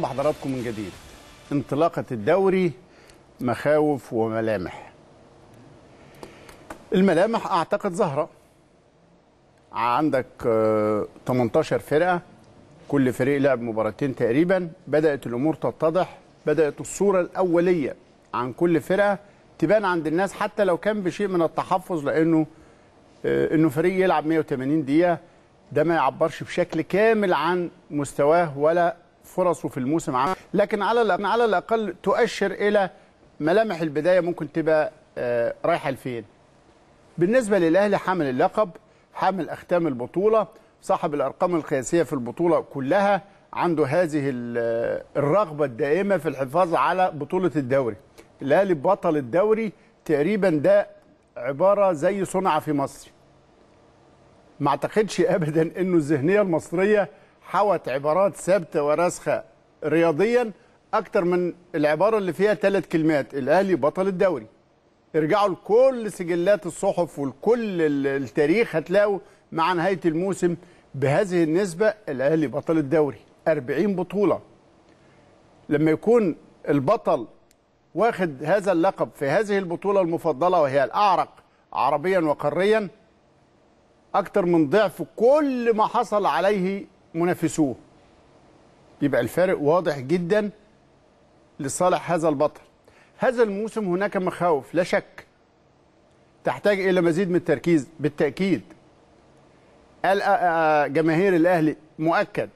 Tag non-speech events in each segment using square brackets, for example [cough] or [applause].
مرحبا نعم، بحضراتكم من جديد انطلاقة الدوري مخاوف وملامح الملامح أعتقد زهرة عندك 18 آه، فرقة كل فريق لعب مباراتين تقريبا بدأت الأمور تتضح بدأت الصورة الأولية عن كل فرقة تبان عند الناس حتى لو كان بشيء من التحفظ لأنه آه، انه فريق يلعب 180 دقيقه ده ما يعبرش بشكل كامل عن مستواه ولا فرصه في الموسم عام لكن على على الاقل تؤشر الى ملامح البدايه ممكن تبقى آه، رايحه لفين بالنسبه للاهلي حامل اللقب حامل اختام البطوله صاحب الارقام القياسيه في البطوله كلها عنده هذه آه، الرغبه الدائمه في الحفاظ على بطوله الدوري الاهلي بطل الدوري تقريبا ده عباره زي صنع في مصر ما اعتقدش ابدا انه الذهنيه المصريه حوت عبارات ثابته وراسخه رياضيا اكتر من العباره اللي فيها ثلاث كلمات الاهلي بطل الدوري ارجعوا لكل سجلات الصحف ولكل التاريخ هتلاقوا مع نهايه الموسم بهذه النسبه الاهلي بطل الدوري 40 بطوله لما يكون البطل واخد هذا اللقب في هذه البطوله المفضله وهي الاعرق عربيا وقاريا اكتر من ضعف كل ما حصل عليه منافسوه يبقى الفارق واضح جدا لصالح هذا البطل هذا الموسم هناك مخاوف لا شك تحتاج إلى مزيد من التركيز بالتأكيد آه، آه، جماهير الأهلي مؤكد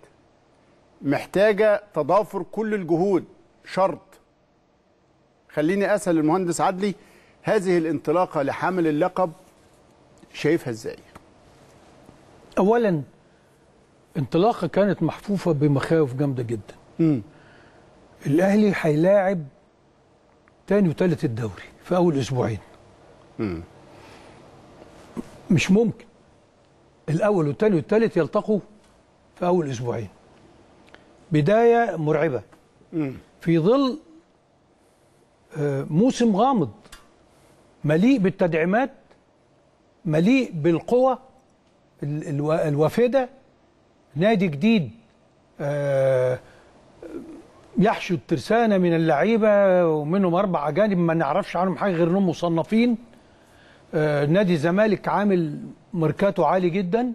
محتاجة تضافر كل الجهود شرط خليني أسأل المهندس عدلي هذه الانطلاقة لحمل اللقب شايفها إزاي؟ أولا انطلاقه كانت محفوفه بمخاوف جامده جدا امم الاهلي هيلاعب تاني وتالت الدوري في اول اسبوعين امم مش ممكن الاول والتاني والتالت يلتقوا في اول اسبوعين بدايه مرعبه مم. في ظل آه، موسم غامض مليء بالتدعيمات مليء بالقوى الوافده نادي جديد آه، يحشد ترسانه من اللعيبه ومنهم اربع اجانب ما نعرفش عنهم حاجه غير انهم مصنفين آه، نادي الزمالك عامل ميركاتو عالي جدا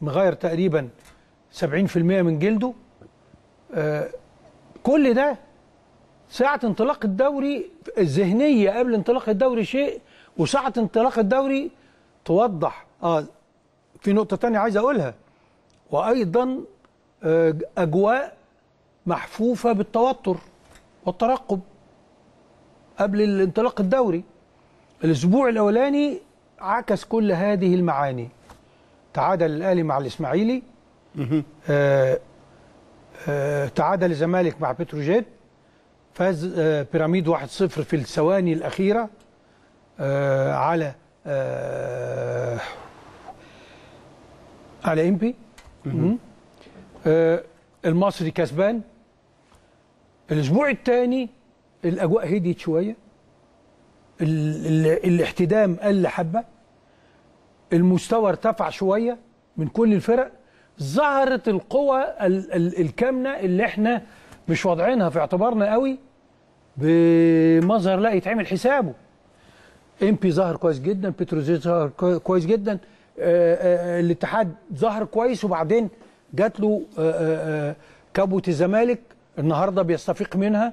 مغير تقريبا 70% من جلده آه، كل ده ساعة انطلاق الدوري الذهنية قبل انطلاق الدوري شيء وساعة انطلاق الدوري توضح اه في نقطة تانية عايز أقولها وأيضا آه، أجواء محفوفة بالتوتر والترقب قبل الانطلاق الدوري الأسبوع الأولاني عكس كل هذه المعاني تعادل الأهلي مع الإسماعيلي آه آه تعادل الزمالك مع بتروجيت فاز آه بيراميد 1-0 في الثواني الأخيرة آه على آه على إنبي آه، المصري كسبان الاسبوع الثاني الاجواء هديت شويه ال ال الاحتدام قل حبه المستوى ارتفع شويه من كل الفرق ظهرت القوى ال الكامنه اللي احنا مش واضعينها في اعتبارنا قوي بمظهر لا يتعمل حسابه امبي ظهر كويس جدا بتروزيت ظهر كويس جدا آه، آه، آه، الاتحاد ظهر كويس وبعدين جات له كبوة الزمالك النهارده بيستفيق منها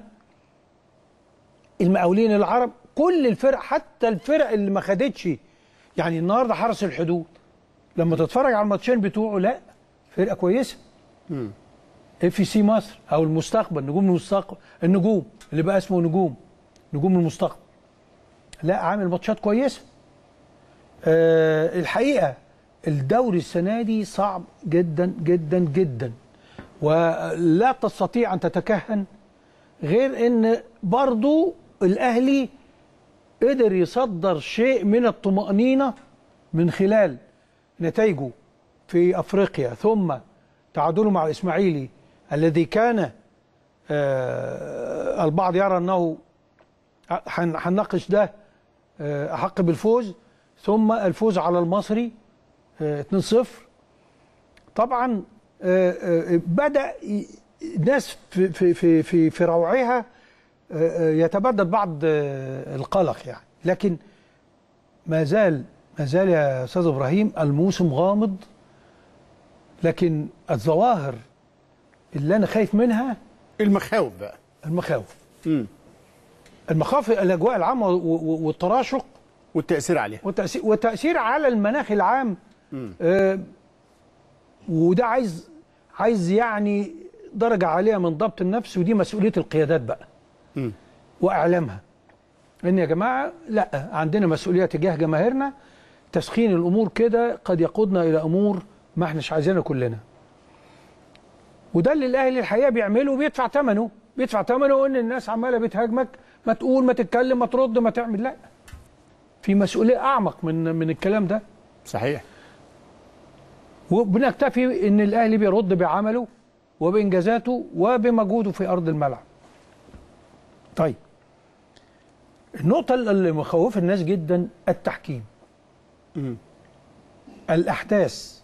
المقاولين العرب كل الفرق حتى الفرق اللي ما خدتش يعني النهارده حرس الحدود لما تتفرج على الماتشين بتوعه لا فرقه كويسه اف سي مصر او المستقبل نجوم المستقبل النجوم اللي بقى اسمه نجوم نجوم المستقبل لا عامل ماتشات كويسه أه الحقيقه الدوري السنه دي صعب جدا جدا جدا ولا تستطيع ان تتكهن غير ان برضو الاهلي قدر يصدر شيء من الطمانينه من خلال نتائجه في افريقيا ثم تعادله مع الاسماعيلي الذي كان أه البعض يرى انه هنناقش ده آه، احق بالفوز ثم الفوز على المصري 2-0 آه، طبعا آه، آه، بدا الناس في في في في روعها يتبدد بعض القلق يعني لكن ما زال ما زال يا استاذ ابراهيم الموسم غامض لكن الظواهر اللي انا خايف منها المخاوف بقى المخاوف امم المخاوف الاجواء العامه والتراشق والتاثير عليها والتاثير والتاثير على المناخ العام آه وده عايز عايز يعني درجه عاليه من ضبط النفس ودي مسؤوليه القيادات بقى م. واعلامها ان يا جماعه لا عندنا مسؤوليه تجاه جماهيرنا تسخين الامور كده قد يقودنا الى امور ما احناش عايزينها كلنا وده اللي الاهلي الحقيقه بيعمله وبيدفع ثمنه بيدفع ثمنه ان الناس عماله بتهاجمك ما تقول ما تتكلم ما ترد ما تعمل لا في مسؤوليه اعمق من من الكلام ده صحيح وبنكتفي ان الاهلي بيرد بعمله وبانجازاته وبمجهوده في ارض الملعب طيب النقطه اللي مخوفه الناس جدا التحكيم م. الاحداث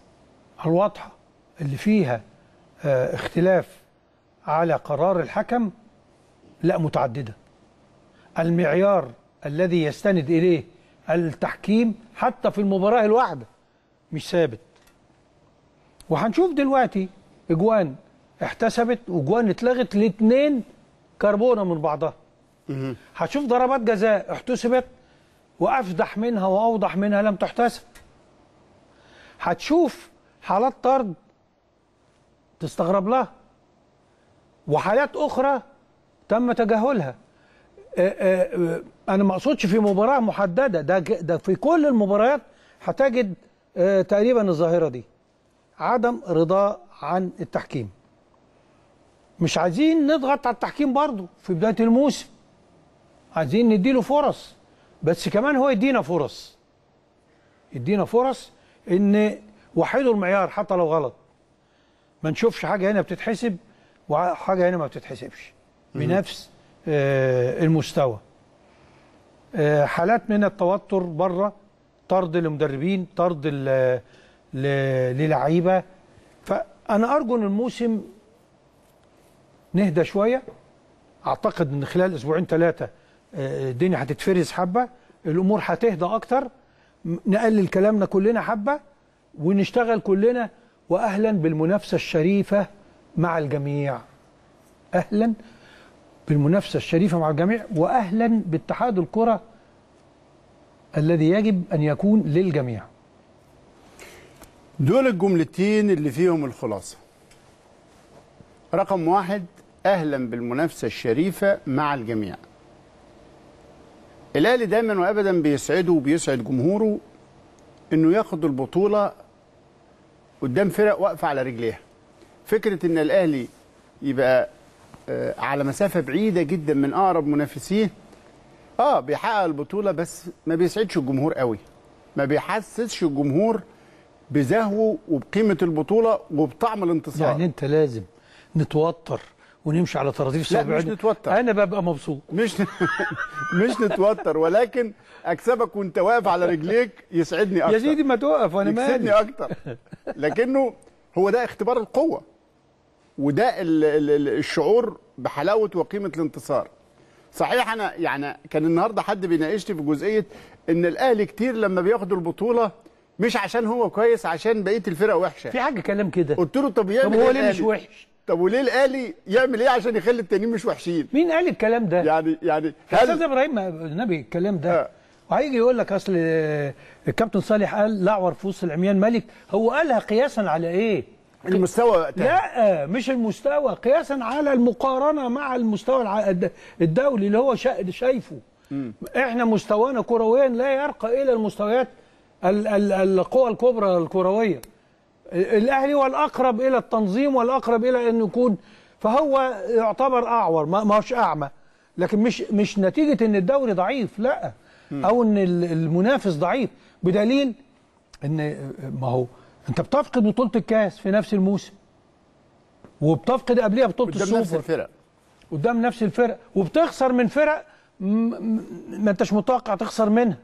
الواضحه اللي فيها آه، اختلاف على قرار الحكم لا متعدده المعيار الذي يستند اليه التحكيم حتى في المباراة الواحدة مش ثابت وهنشوف دلوقتي اجوان احتسبت واجوان اتلغت الاثنين كربونه من بعضها هتشوف ضربات جزاء احتسبت وافضح منها واوضح منها لم تحتسب هتشوف حالات طرد تستغرب لها وحالات اخرى تم تجاهلها آه، آه، آه، انا ما اقصدش في مباراه محدده ده ده في كل المباريات هتجد تقريبا الظاهره دي عدم رضا عن التحكيم مش عايزين نضغط على التحكيم برضه في بدايه الموسم عايزين نديله فرص بس كمان هو يدينا فرص يدينا فرص ان وحدوا المعيار حتى لو غلط ما نشوفش حاجه هنا بتتحسب وحاجه هنا ما بتتحسبش بنفس آه، المستوى آه، حالات من التوتر بره طرد لمدربين طرد للعيبه فانا ارجو ان الموسم نهدى شويه اعتقد ان خلال اسبوعين ثلاثه آه، الدنيا هتتفرز حبه الامور هتهدى اكتر نقلل كلامنا كلنا حبه ونشتغل كلنا واهلا بالمنافسه الشريفه مع الجميع اهلا بالمنافسة الشريفة مع الجميع وأهلا باتحاد الكرة الذي يجب أن يكون للجميع دول الجملتين اللي فيهم الخلاصة رقم واحد أهلا بالمنافسة الشريفة مع الجميع الأهلي دايما وأبدا بيسعده وبيسعد جمهوره أنه ياخد البطولة قدام فرق واقفة على رجليها فكرة أن الأهلي يبقى آه، على مسافه بعيده جدا من اقرب منافسيه اه بيحقق البطوله بس ما بيسعدش الجمهور قوي ما بيحسسش الجمهور بزهوه وبقيمه البطوله وبطعم الانتصار يعني انت لازم نتوتر ونمشي على طراطيف لا مش نتوتر انا ببقى مبسوط مش [laughs] مش نتوتر ولكن اكسبك وانت واقف على رجليك يسعدني اكتر يا سيدي ما توقف وانا مالي يسعدني اكتر لكنه هو ده اختبار القوه وده الشعور بحلاوه وقيمه الانتصار صحيح انا يعني كان النهارده حد بيناقشني في جزئيه ان الاهلي كتير لما بياخد البطوله مش عشان هو كويس عشان بقيه الفرق وحشه في حاجه كلام كده قلت له طب يعمل طب هو إيه ليه مش وحش طب وليه الاهلي يعمل ايه عشان يخلي التانيين مش وحشين مين قال الكلام ده يعني يعني استاذ ابراهيم النبي الكلام ده آه. وهيجي يقول لك اصل الكابتن صالح قال لاعور في وسط العميان ملك هو قالها قياسا على ايه المستوى وقتها لا آه، مش المستوى قياسا على المقارنه مع المستوى الدولي اللي هو شايفه مم. احنا مستوانا كرويا لا يرقى الى المستويات القوى الكبرى الكرويه الاهلي هو الاقرب الى التنظيم والاقرب الى ان يكون فهو يعتبر اعور ما هوش اعمى لكن مش مش نتيجه ان الدوري ضعيف لا او ان المنافس ضعيف بدليل ان آه، ما هو انت بتفقد بطوله الكاس في نفس الموسم وبتفقد قبليها بطوله السوبر قدام نفس الفرق قدام نفس الفرق وبتخسر من فرق ما انتش متوقع تخسر منها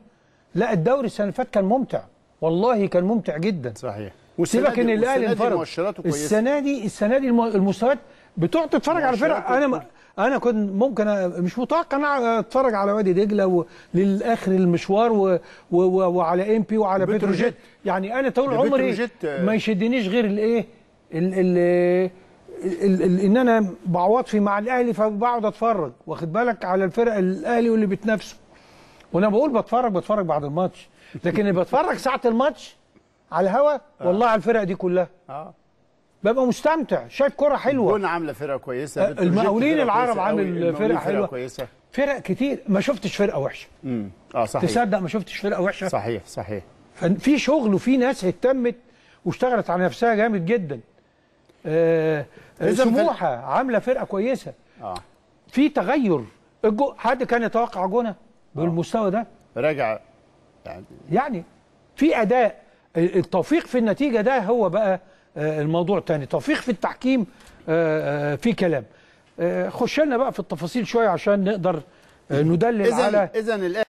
لا الدوري السنه اللي فاتت كان ممتع والله كان ممتع جدا صحيح وسيبك ان الاهلي انفرد السنه دي السنه دي المستويات بتقعد تتفرج على فرق انا م... انا كنت ممكن مش متوقع اتفرج على وادي دجله للاخر المشوار و... و... وعلى ام بي وعلى بتروجيت يعني انا طول عمري ما يشدنيش غير الايه ال... ال... ال... ال... ان انا بعوض في مع الاهلي فبقعد اتفرج واخد بالك على الفرق الاهلي واللي بيتنافسوا وانا بقول بتفرج بتفرج بعد الماتش لكن بتفرج ساعه الماتش على الهوا آه. والله على الفرق دي كلها اه ببقى مستمتع شايف كره حلوه الجون عامله فرقه كويسه أه، المقاولين العرب عامل فرقه حلوه كويسه فرق كتير ما شفتش فرقه وحشه امم اه صحيح تصدق ما شفتش فرقه وحشه صحيح صحيح في شغل وفي ناس اهتمت واشتغلت على نفسها جامد جدا آه سموحه عامله فرقه كويسه اه في تغير الجو حد كان يتوقع جونه آه. بالمستوى ده راجع يعني يعني في اداء التوفيق في النتيجه ده هو بقى آه، الموضوع تاني توفيق في التحكيم آه، آه، في كلام خش لنا بقى في التفاصيل شويه عشان نقدر ندلل إذن على إذن